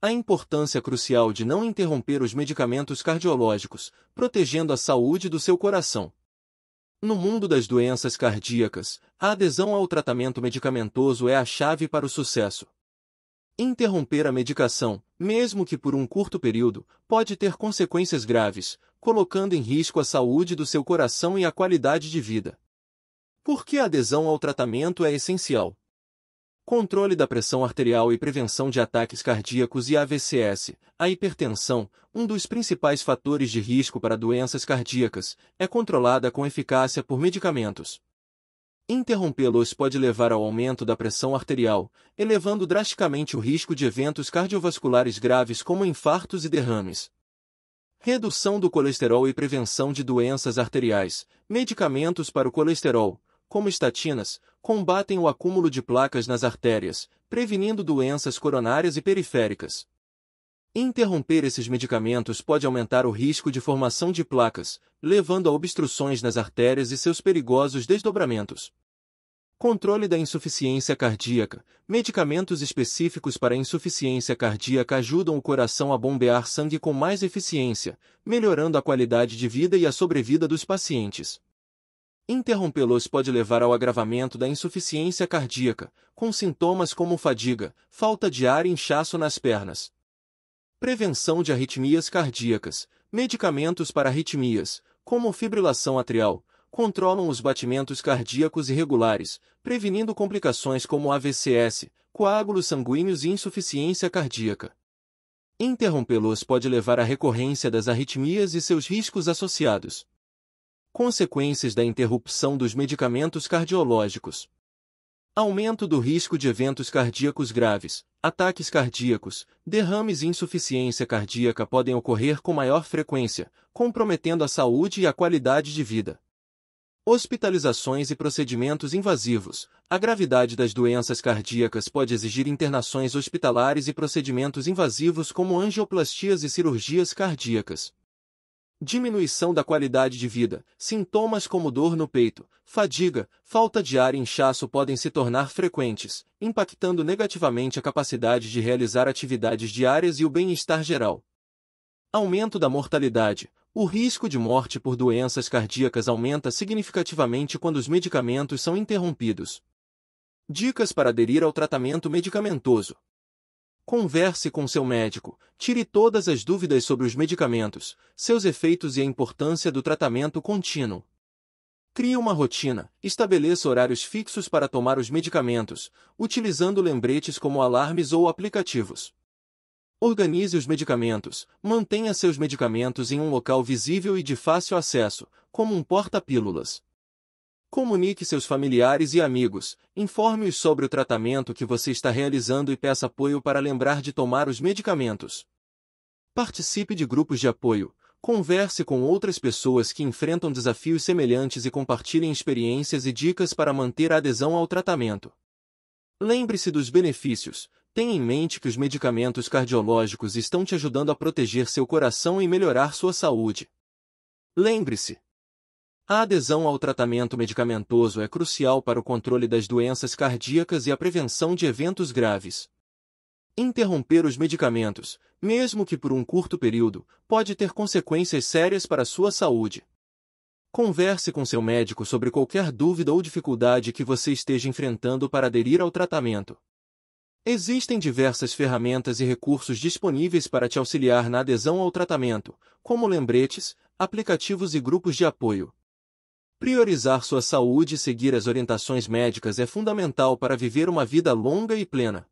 a importância crucial de não interromper os medicamentos cardiológicos, protegendo a saúde do seu coração. No mundo das doenças cardíacas, a adesão ao tratamento medicamentoso é a chave para o sucesso. Interromper a medicação, mesmo que por um curto período, pode ter consequências graves, colocando em risco a saúde do seu coração e a qualidade de vida. Por que a adesão ao tratamento é essencial? controle da pressão arterial e prevenção de ataques cardíacos e AVCs. A hipertensão, um dos principais fatores de risco para doenças cardíacas, é controlada com eficácia por medicamentos. Interrompê-los pode levar ao aumento da pressão arterial, elevando drasticamente o risco de eventos cardiovasculares graves como infartos e derrames. Redução do colesterol e prevenção de doenças arteriais. Medicamentos para o colesterol, como estatinas, combatem o acúmulo de placas nas artérias, prevenindo doenças coronárias e periféricas. Interromper esses medicamentos pode aumentar o risco de formação de placas, levando a obstruções nas artérias e seus perigosos desdobramentos. Controle da insuficiência cardíaca. Medicamentos específicos para insuficiência cardíaca ajudam o coração a bombear sangue com mais eficiência, melhorando a qualidade de vida e a sobrevida dos pacientes. Interrompê-los pode levar ao agravamento da insuficiência cardíaca, com sintomas como fadiga, falta de ar e inchaço nas pernas. Prevenção de arritmias cardíacas. Medicamentos para arritmias, como fibrilação atrial, controlam os batimentos cardíacos irregulares, prevenindo complicações como AVCS, coágulos sanguíneos e insuficiência cardíaca. Interrompê-los pode levar à recorrência das arritmias e seus riscos associados. Consequências da interrupção dos medicamentos cardiológicos. Aumento do risco de eventos cardíacos graves, ataques cardíacos, derrames e insuficiência cardíaca podem ocorrer com maior frequência, comprometendo a saúde e a qualidade de vida. Hospitalizações e procedimentos invasivos. A gravidade das doenças cardíacas pode exigir internações hospitalares e procedimentos invasivos como angioplastias e cirurgias cardíacas. Diminuição da qualidade de vida. Sintomas como dor no peito, fadiga, falta de ar e inchaço podem se tornar frequentes, impactando negativamente a capacidade de realizar atividades diárias e o bem-estar geral. Aumento da mortalidade. O risco de morte por doenças cardíacas aumenta significativamente quando os medicamentos são interrompidos. Dicas para aderir ao tratamento medicamentoso. Converse com seu médico, tire todas as dúvidas sobre os medicamentos, seus efeitos e a importância do tratamento contínuo. Crie uma rotina, estabeleça horários fixos para tomar os medicamentos, utilizando lembretes como alarmes ou aplicativos. Organize os medicamentos, mantenha seus medicamentos em um local visível e de fácil acesso, como um porta-pílulas. Comunique seus familiares e amigos, informe-os sobre o tratamento que você está realizando e peça apoio para lembrar de tomar os medicamentos. Participe de grupos de apoio, converse com outras pessoas que enfrentam desafios semelhantes e compartilhem experiências e dicas para manter a adesão ao tratamento. Lembre-se dos benefícios. Tenha em mente que os medicamentos cardiológicos estão te ajudando a proteger seu coração e melhorar sua saúde. Lembre-se, a adesão ao tratamento medicamentoso é crucial para o controle das doenças cardíacas e a prevenção de eventos graves. Interromper os medicamentos, mesmo que por um curto período, pode ter consequências sérias para a sua saúde. Converse com seu médico sobre qualquer dúvida ou dificuldade que você esteja enfrentando para aderir ao tratamento. Existem diversas ferramentas e recursos disponíveis para te auxiliar na adesão ao tratamento, como lembretes, aplicativos e grupos de apoio. Priorizar sua saúde e seguir as orientações médicas é fundamental para viver uma vida longa e plena.